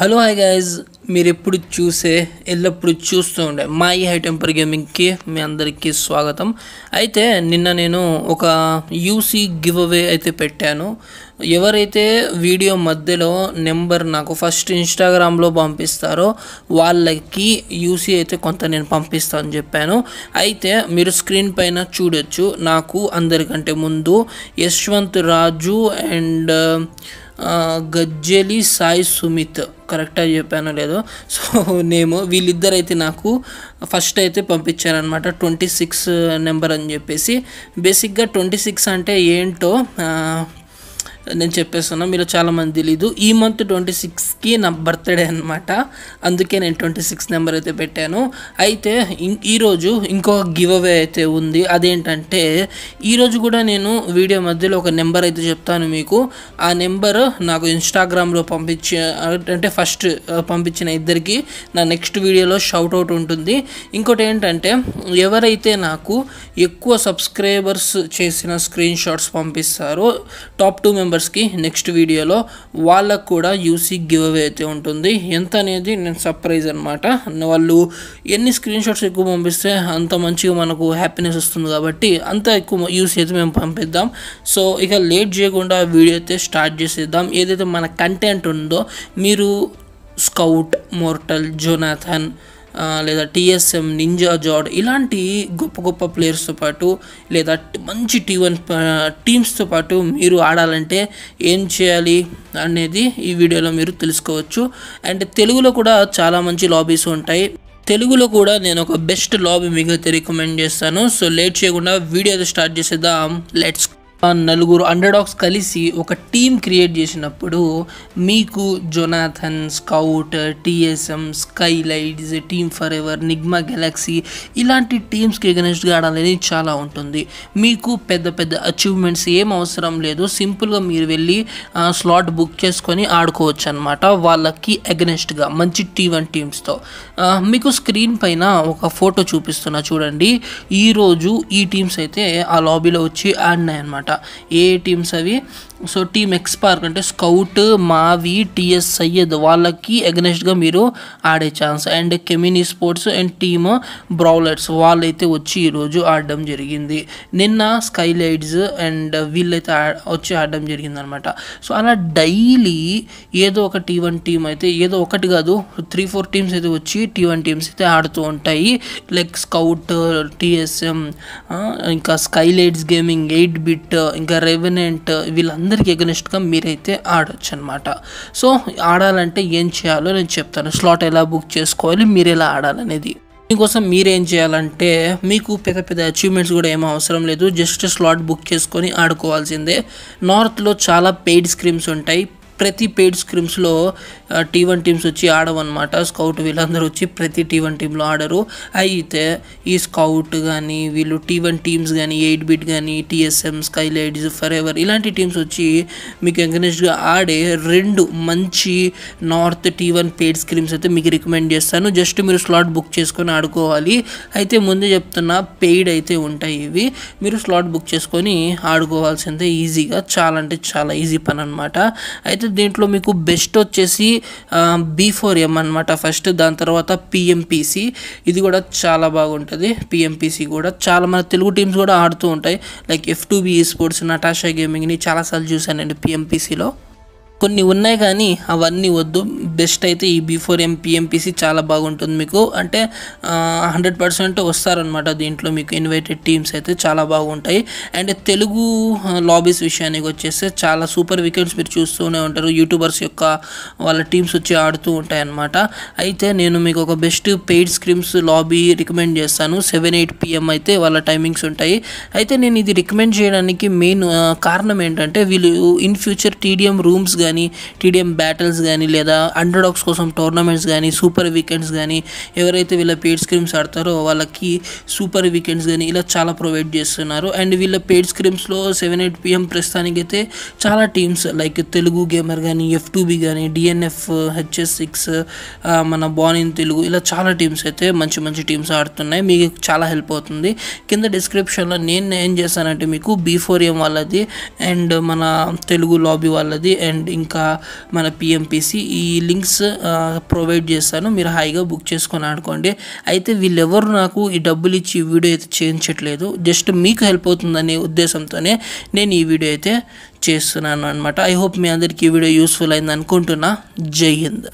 hello hi guys మీరు ఎప్పుడు చూసే ఎల్లప్పుడు చూస్తూ ఉండే మా ఈ హై టెంపర్ గేమింగ్కి మీ అందరికీ స్వాగతం అయితే నిన్న నేను ఒక యూసీ గివ్ అవే అయితే పెట్టాను ఎవరైతే వీడియో మధ్యలో నెంబర్ నాకు ఫస్ట్ ఇన్స్టాగ్రామ్లో పంపిస్తారో వాళ్ళకి యూసీ అయితే కొంత నేను అని చెప్పాను అయితే మీరు స్క్రీన్ పైన చూడొచ్చు నాకు అందరికంటే ముందు యశ్వంత్ రాజు అండ్ గజ్జలి సాయి సుమిత్ కరెక్ట్గా చెప్పానో లేదో సో నేమ్ వీళ్ళిద్దరు అయితే నాకు ఫస్ట్ అయితే పంపించారనమాట ట్వంటీ సిక్స్ నెంబర్ అని చెప్పేసి బేసిక్గా ట్వంటీ సిక్స్ అంటే ఏంటో నేను చెప్పేస్తున్నా మీరు చాలామంది తెలీదు ఈ మంత్ ట్వంటీ సిక్స్కి నా బర్త్డే అనమాట అందుకే నేను ట్వంటీ సిక్స్ నెంబర్ అయితే పెట్టాను అయితే ఈరోజు ఇంకొక గివ్ అవే అయితే ఉంది అదేంటంటే ఈరోజు కూడా నేను వీడియో మధ్యలో ఒక నెంబర్ అయితే చెప్తాను మీకు ఆ నెంబర్ నాకు ఇన్స్టాగ్రామ్లో పంపించి అంటే ఫస్ట్ పంపించిన ఇద్దరికి నా నెక్స్ట్ వీడియోలో షౌట్ అవుట్ ఉంటుంది ఇంకోటి ఏంటంటే ఎవరైతే నాకు ఎక్కువ సబ్స్క్రైబర్స్ చేసిన స్క్రీన్ షాట్స్ పంపిస్తారో టాప్ టూ మెంబర్స్ మెంబర్స్కి నెక్స్ట్ వీడియోలో వాళ్ళకు కూడా యూసీ గివ్ అవే అయితే ఉంటుంది ఎంత అనేది నేను సర్ప్రైజ్ అనమాట వాళ్ళు ఎన్ని స్క్రీన్ షాట్స్ ఎక్కువ పంపిస్తే అంత మంచిగా మనకు హ్యాపీనెస్ వస్తుంది కాబట్టి అంత ఎక్కువ యూస్ అయితే మేము పంపిద్దాం సో ఇక లేట్ చేయకుండా వీడియో అయితే స్టార్ట్ చేసేద్దాం ఏదైతే మన కంటెంట్ ఉందో మీరు స్కౌట్ మోర్టల్ జోనాథన్ లేదా టీఎస్ఎం నింజా జాడ్ ఇలాంటి గొప్ప గొప్ప ప్లేయర్స్తో పాటు లేదా మంచి టీ వన్ టీమ్స్తో పాటు మీరు ఆడాలంటే ఏం చేయాలి అనేది ఈ వీడియోలో మీరు తెలుసుకోవచ్చు అండ్ తెలుగులో కూడా చాలా మంచి లాబీస్ ఉంటాయి తెలుగులో కూడా నేను ఒక బెస్ట్ లాబీ మీకు రికమెండ్ చేస్తాను సో లేట్ చేయకుండా వీడియో స్టార్ట్ చేసేద్దాం లెట్స్ నలుగురు అండర్డాగ్స్ కలిసి ఒక టీం క్రియేట్ చేసినప్పుడు మీకు Jonathan Scout TSM Skylights team forever Nigma Galaxy ఇలాంటి టీమ్స్కి ఎగనెస్ట్గా ఆడాలనేది చాలా ఉంటుంది మీకు పెద్ద పెద్ద అచీవ్మెంట్స్ ఏం అవసరం లేదు సింపుల్గా మీరు వెళ్ళి స్లాట్ బుక్ చేసుకొని ఆడుకోవచ్చు అనమాట వాళ్ళకి ఎగనెస్ట్గా మంచి టీ వన్ టీమ్స్తో మీకు స్క్రీన్ పైన ఒక ఫోటో చూపిస్తున్నా చూడండి ఈరోజు ఈ టీమ్స్ అయితే ఆ లాబీలో వచ్చి ఆడినాయి అనమాట అనమాట ఏ టీమ్స్ అవి సో టీమ్ ఎక్స్పార్క్ అంటే స్కౌట్ మావి సయ్యద్ వాళ్ళకి అగనెస్ట్గా మీరు ఆడే ఛాన్స్ అండ్ కెమినీ స్పోర్ట్స్ అండ్ టీమ్ బ్రౌలర్స్ వాళ్ళైతే వచ్చి ఈరోజు ఆడడం జరిగింది నిన్న స్కైలైట్స్ అండ్ వీళ్ళైతే వచ్చి ఆడడం జరిగింది అనమాట సో అలా డైలీ ఏదో ఒక టీ వన్ టీమ్ అయితే ఏదో ఒకటి కాదు త్రీ ఫోర్ టీమ్స్ అయితే వచ్చి టీ వన్ టీమ్స్ అయితే ఆడుతూ ఉంటాయి లైక్ స్కౌట్ టీఎస్ఎం ఇంకా స్కైలైట్స్ గేమింగ్ ఎయిట్ బిట్ ఇంకా రెవెనెంట్ వీళ్ళందరికీ ఎగనిస్ట్గా మీరైతే ఆడొచ్చు అనమాట సో ఆడాలంటే ఏం చేయాలో నేను చెప్తాను స్లాట్ ఎలా బుక్ చేసుకోవాలి మీరు ఎలా ఆడాలనేది దీనికోసం మీరేం చేయాలంటే మీకు పెద్ద పెద్ద అచీవ్మెంట్స్ కూడా ఏమీ అవసరం లేదు జస్ట్ స్లాట్ బుక్ చేసుకొని ఆడుకోవాల్సిందే నార్త్లో చాలా పెయిడ్ స్క్రీమ్స్ ఉంటాయి ప్రతి పెయిడ్ స్క్రిమ్స్లో టీ వన్ టీమ్స్ వచ్చి ఆడవన్నమాట స్కౌట్ వీళ్ళందరూ వచ్చి ప్రతి టీ వన్ టీంలో ఆడరు అయితే ఈ స్కౌట్ కానీ వీళ్ళు టీ వన్ టీమ్స్ కానీ ఎయిట్ బిట్ కానీ TSM Skylights forever ఇలాంటి టీమ్స్ వచ్చి మీకు ఎంకరేజ్గా ఆడే రెండు మంచి north T one paid scrims అయితే మీకు రికమెండ్ చేస్తాను జస్ట్ మీరు స్లాట్ బుక్ చేసుకొని ఆడుకోవాలి అయితే ముందే చెప్తున్నా పెయిడ్ అయితే ఉంటాయి ఇవి మీరు స్లాట్ బుక్ చేసుకొని ఆడుకోవాల్సిందే ఈజీగా చాలా అంటే చాలా ఈజీ పని అనమాట అయితే దీంట్లో మీకు బెస్ట్ వచ్చేసి బీ ఫోర్ ఎం అనమాట ఫస్ట్ దాని తర్వాత పిఎంపిసి ఇది కూడా చాలా బాగుంటుంది పిఎంపిసి కూడా చాలా మన తెలుగు టీమ్స్ కూడా ఆడుతూ ఉంటాయి like F two B sports Natasha గేమింగ్ని చాలాసార్లు చూశానండి పిఎంపిసిలో కొన్ని ఉన్నాయి కానీ అవన్నీ వద్దు బెస్ట్ అయితే ఈ బిఫోర్ ఎంపీఎంపీసీ చాలా బాగుంటుంది మీకు అంటే హండ్రెడ్ పర్సెంట్ వస్తారనమాట దీంట్లో మీకు ఇన్వైటెడ్ టీమ్స్ అయితే చాలా బాగుంటాయి అండ్ తెలుగు లాబీస్ విషయానికి వచ్చేస్తే చాలా సూపర్ వికెట్స్ మీరు చూస్తూనే ఉంటారు యూట్యూబర్స్ యొక్క వాళ్ళ టీమ్స్ వచ్చి ఆడుతూ ఉంటాయి అనమాట అయితే నేను మీకు ఒక best paid scrims lobby recommend చేస్తాను సెవెన్ ఎయిట్ పిఎం అయితే వాళ్ళ టైమింగ్స్ ఉంటాయి అయితే నేను ఇది రికమెండ్ చేయడానికి మెయిన్ కారణం ఏంటంటే వీళ్ళు ఇన్ ఫ్యూచర్ టీడీఎం రూమ్స్ కానీ టీడీఎం బ్యాటిల్స్ కానీ లేదా అండర్డాగ్స్ కోసం టోర్నమెంట్స్ కానీ సూపర్ వీకెండ్స్ కానీ ఎవరైతే వీళ్ళ పేడ్ స్క్రీమ్స్ ఆడతారో వాళ్ళకి సూపర్ వీకెండ్స్ కానీ ఇలా చాలా ప్రొవైడ్ చేస్తున్నారు అండ్ వీళ్ళ పేడ్ స్క్రీమ్స్లో సెవెన్ ఎయిట్ పిఎం ప్రస్తుతానికి అయితే చాలా టీమ్స్ లైక్ తెలుగు గేమర్ కానీ ఎఫ్ టూబీ కానీ డిఎన్ఎఫ్ హెచ్ఎస్ సిక్స్ మన బాన్ ఇన్ తెలుగు ఇలా చాలా టీమ్స్ అయితే మంచి మంచి టీమ్స్ ఆడుతున్నాయి మీకు చాలా హెల్ప్ అవుతుంది కింద డిస్క్రిప్షన్లో నేను ఏం చేశానంటే మీకు బీ ఫోర్ వాళ్ళది అండ్ మన తెలుగు లాబీ వాళ్ళది అండ్ ఇంకా మన పిఎంపిసి ఈ లింక్స్ ప్రొవైడ్ చేస్తాను మీరు హాయిగా బుక్ చేసుకొని ఆడుకోండి అయితే వీళ్ళెవరు నాకు ఈ డబ్బులు ఇచ్చి ఈ వీడియో అయితే చేయించట్లేదు జస్ట్ మీకు హెల్ప్ అవుతుందనే ఉద్దేశంతోనే నేను ఈ వీడియో అయితే చేస్తున్నాను అనమాట ఐ హోప్ మీ అందరికీ ఈ వీడియో యూస్ఫుల్ అయింది అనుకుంటున్నా జై హింద్